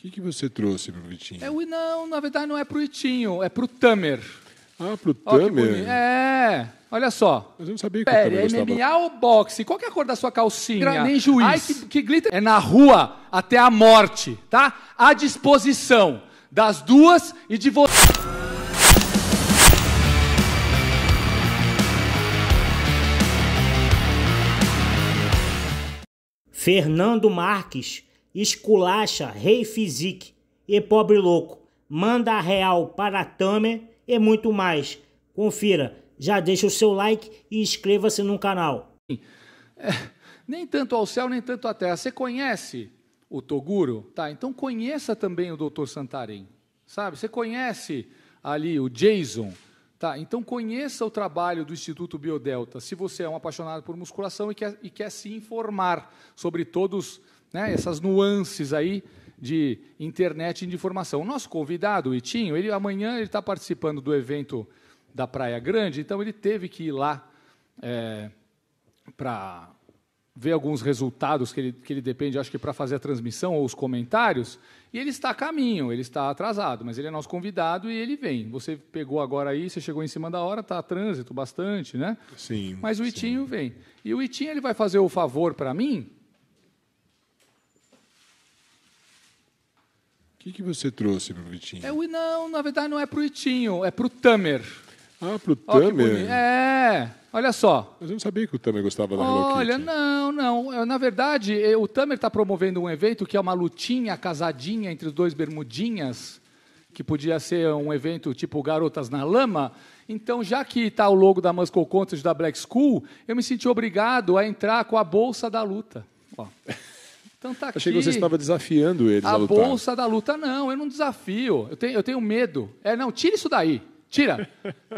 que, que você trouxe para o Vitinho? É, não, na verdade não é para o Vitinho, é para o Tamer. Ah, para o Tamer? é, olha só. Mas eu não sabia que Pera, o Tamer MMA ou boxe? Qual que é a cor da sua calcinha? nem juiz. Ai, que, que glitter. É na rua até a morte, tá? À disposição das duas e de você. Fernando Marques esculacha rei Fizik e pobre louco, manda a real para Tamer e muito mais. Confira, já deixa o seu like e inscreva-se no canal. É, nem tanto ao céu, nem tanto à terra. Você conhece o Toguro? Tá, então conheça também o Dr. Santarém. Sabe? Você conhece ali o Jason? Tá, então conheça o trabalho do Instituto Biodelta, se você é um apaixonado por musculação e quer, e quer se informar sobre todos né, essas nuances aí de internet e de informação. O nosso convidado, o Itinho, ele amanhã ele está participando do evento da Praia Grande, então ele teve que ir lá é, para ver alguns resultados que ele, que ele depende, acho que para fazer a transmissão ou os comentários, e ele está a caminho, ele está atrasado, mas ele é nosso convidado e ele vem. Você pegou agora aí, você chegou em cima da hora, está a trânsito bastante, né? Sim. Mas o Itinho sim. vem. E o Itinho ele vai fazer o favor para mim O que, que você trouxe para o Vitinho? É, não, na verdade não é para o Vitinho, é para o Tamer. Ah, para o Tamer? Oh, é, olha só. Mas eu não sabia que o Tamer gostava da Hello Kitty. Olha, não, não. na verdade, eh, o Tamer está promovendo um evento que é uma lutinha casadinha entre os dois bermudinhas, que podia ser um evento tipo Garotas na Lama. Então, já que está o logo da Muscle Contest da Black School, eu me senti obrigado a entrar com a bolsa da luta. Ó. Então tá aqui. Achei que você estava desafiando eles a, a lutar. bolsa da luta. Não, eu não desafio. Eu tenho, eu tenho medo. É, não, tira isso daí. Tira.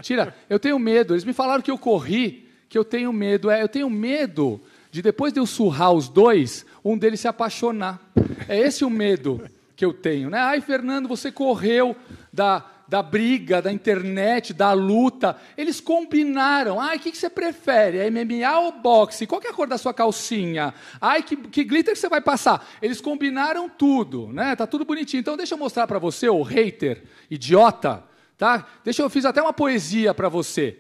Tira. Eu tenho medo. Eles me falaram que eu corri, que eu tenho medo. É, eu tenho medo de depois de eu surrar os dois, um deles se apaixonar. É esse o medo que eu tenho, né? Ai, Fernando, você correu da da briga, da internet, da luta. Eles combinaram. Ai, o que, que você prefere? É MMA ou boxe? Qual que é a cor da sua calcinha? Ai, que, que glitter que você vai passar? Eles combinaram tudo, né? Tá tudo bonitinho. Então deixa eu mostrar para você, o hater, idiota, tá? Deixa eu fiz até uma poesia para você.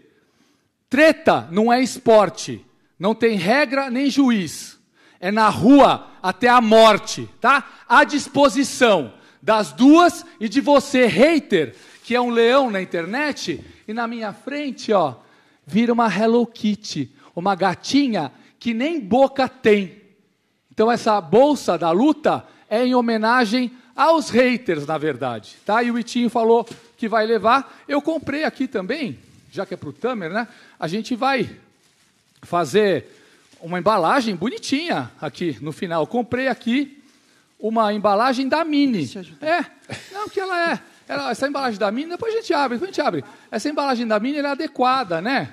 Treta não é esporte. Não tem regra nem juiz. É na rua até a morte, tá? À disposição das duas e de você, hater, que é um leão na internet, e na minha frente, ó, vira uma Hello Kitty, uma gatinha que nem boca tem. Então essa bolsa da luta é em homenagem aos haters, na verdade, tá? E o Itinho falou que vai levar. Eu comprei aqui também, já que é para o Tamer, né? A gente vai fazer uma embalagem bonitinha aqui no final. Eu comprei aqui uma embalagem da Mini. É, não, que ela é. Ela, essa embalagem da Mini, depois a gente abre, depois a gente abre. Essa embalagem da Mini é adequada, né?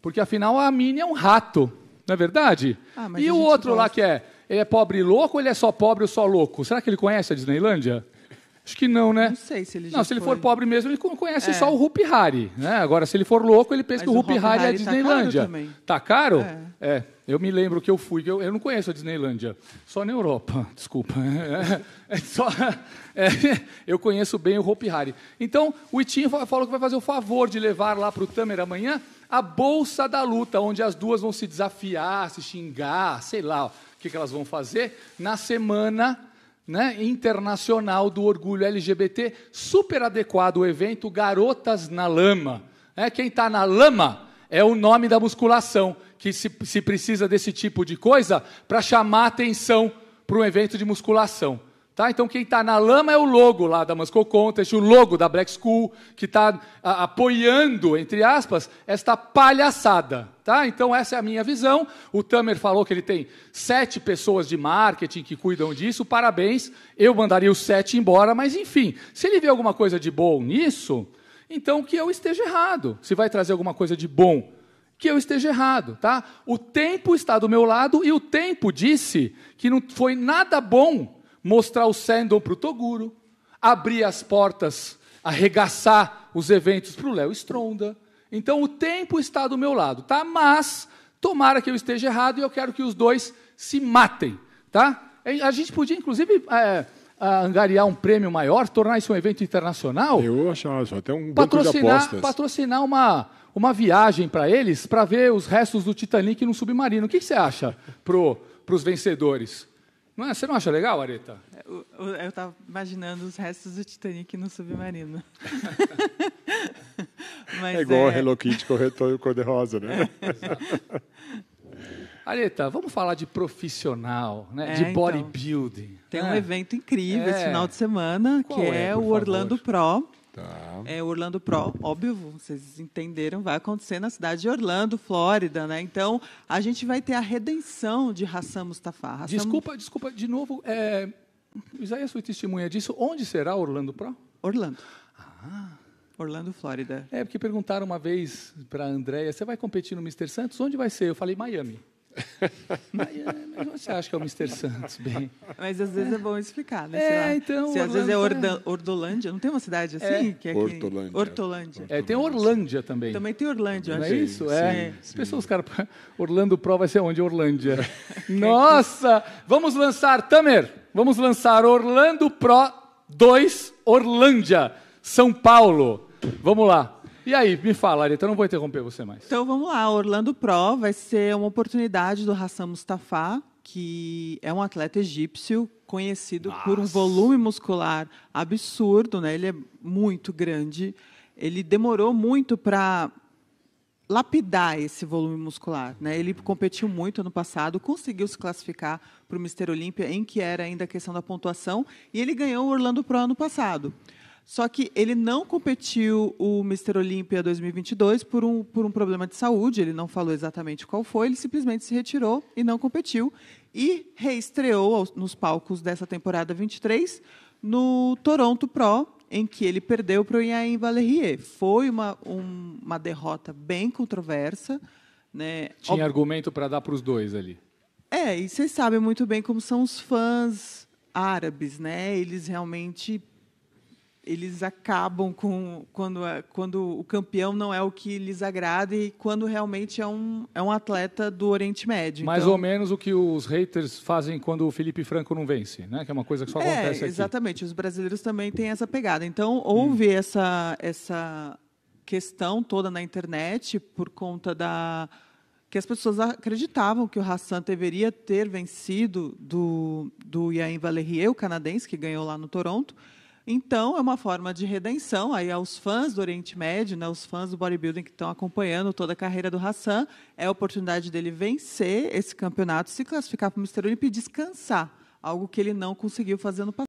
Porque afinal a Mini é um rato, não é verdade? Ah, e o outro gosta. lá que é, ele é pobre e louco ou ele é só pobre ou só louco? Será que ele conhece a Disneylândia? Acho que não, né? Não sei se ele já Não, se ele for pobre mesmo, ele conhece É. só o Rupi Hari. Né? Agora, se ele for louco, ele pensa Mas que o o Rupi Hari é a tá caro Disneylândia. também. Tá caro? É. é. Eu me lembro que eu fui, que eu, eu não conheço a Disneylândia, só na Europa, desculpa. É, é só, é, eu conheço bem o Hopi Hari. Então, o Itinho falou que vai fazer o favor de levar lá para o Tamer amanhã a Bolsa da Luta, onde as duas vão se desafiar, se xingar, sei lá o que, que elas vão fazer, na semana né, internacional do orgulho LGBT, super adequado o evento Garotas na Lama. É, quem está na lama é o nome da musculação, que se, se precisa desse tipo de coisa para chamar atenção para um evento de musculação. Tá? Então, quem está na lama é o logo lá da Moscow Contest, o logo da Black School, que está apoiando, entre aspas, esta palhaçada. Tá? Então, essa é a minha visão. O Tamer falou que ele tem sete pessoas de marketing que cuidam disso, parabéns. Eu mandaria os sete embora, mas enfim, se ele vê alguma coisa de bom nisso, então que eu esteja errado. Se vai trazer alguma coisa de bom, que eu esteja errado. Tá? O tempo está do meu lado e o tempo disse que não foi nada bom mostrar o Sandon para o Toguro, abrir as portas, arregaçar os eventos para o Léo Stronda. Então o tempo está do meu lado, tá? Mas tomara que eu esteja errado e eu quero que os dois se matem, tá? A gente podia, inclusive, é, angariar um prêmio maior, tornar isso um evento internacional. Eu achava, só até um patrocinar, banco de apostas. Patrocinar uma, uma viagem para eles, para ver os restos do Titanic num submarino. O que, que você acha pro, para os vencedores? Não é? Você não acha legal, Areta? É, eu estava imaginando os restos do Titanic no submarino. é igual é... a Hello Kitty corretor o cor-de-rosa, né? Areta, vamos falar de profissional, né? É, de então. bodybuilding. Então, tem é. um evento incrível esse é. final de semana, Qual que é, é o Orlando Pro Tá. É Orlando Pro, óbvio, vocês entenderam, vai acontecer na cidade de Orlando, Flórida, né? Então, a gente vai ter a redenção de Hassan Mustafa. Hassan... Desculpa, desculpa, de novo, é... Isaías foi testemunha disso. Onde será Orlando Pro? Orlando. Ah. Orlando, Flórida. É, porque perguntaram uma vez para a Andréia, você vai competir no Mr. Santos? Onde vai ser? Eu falei, Miami. mas, é, mas, você acha que é o Mr. Santos, bem? Mas às vezes é bom explicar, né? É, então. Se às vezes é Orda, Ordolândia, não tem uma cidade é. assim? É. Que é Hortolândia. Hortolândia. É, tem Orlândia também. Também tem Orlândia, Não é isso? É. Sim, é. Sim. Pessoas, cara, Orlando Pro vai ser onde? Orlândia. Nossa! Vamos lançar, Tamer, vamos lançar Orlando Pro 2 Orlândia, São Paulo. Vamos lá. E aí, me fala, Areta, eu não vou interromper você mais. Então vamos lá, Orlando Pro vai ser uma oportunidade do Hassan Mustafa, que é um atleta egípcio conhecido Nossa. por um volume muscular absurdo, né? Ele é muito grande. Ele demorou muito para lapidar esse volume muscular, né? Ele competiu muito ano passado, conseguiu se classificar para o Mister Olímpia, em que era ainda a questão da pontuação, e ele ganhou o Orlando Pro ano passado. Só que ele não competiu o Mr. Olímpia 2022 por um, por um problema de saúde, ele não falou exatamente qual foi, ele simplesmente se retirou e não competiu. E reestreou nos palcos dessa temporada 23 no Toronto Pro, em que ele perdeu para o Iain Valerier. Foi uma, um, uma derrota bem controversa. Né? Tinha Ob... argumento para dar para os dois ali. É, e vocês sabem muito bem como são os fãs árabes, né? Eles realmente eles acabam com quando, quando o campeão não é o que lhes agrada e quando realmente é um, é um atleta do Oriente Médio. Mais então, ou menos o que os haters fazem quando o Felipe Franco não vence, né? Que é uma coisa que só é, acontece aqui. Exatamente, os brasileiros também têm essa pegada. Então, houve hum. essa, essa questão toda na internet por conta da que as pessoas acreditavam que o Hassan deveria ter vencido do, do Iain Valérie o canadense que ganhou lá no Toronto, então, é uma forma de redenção aí aos fãs do Oriente Médio, né, os fãs do bodybuilding que estão acompanhando toda a carreira do Hassan. É a oportunidade dele vencer esse campeonato, se classificar para o Mister Olympia e descansar, algo que ele não conseguiu fazer no passado.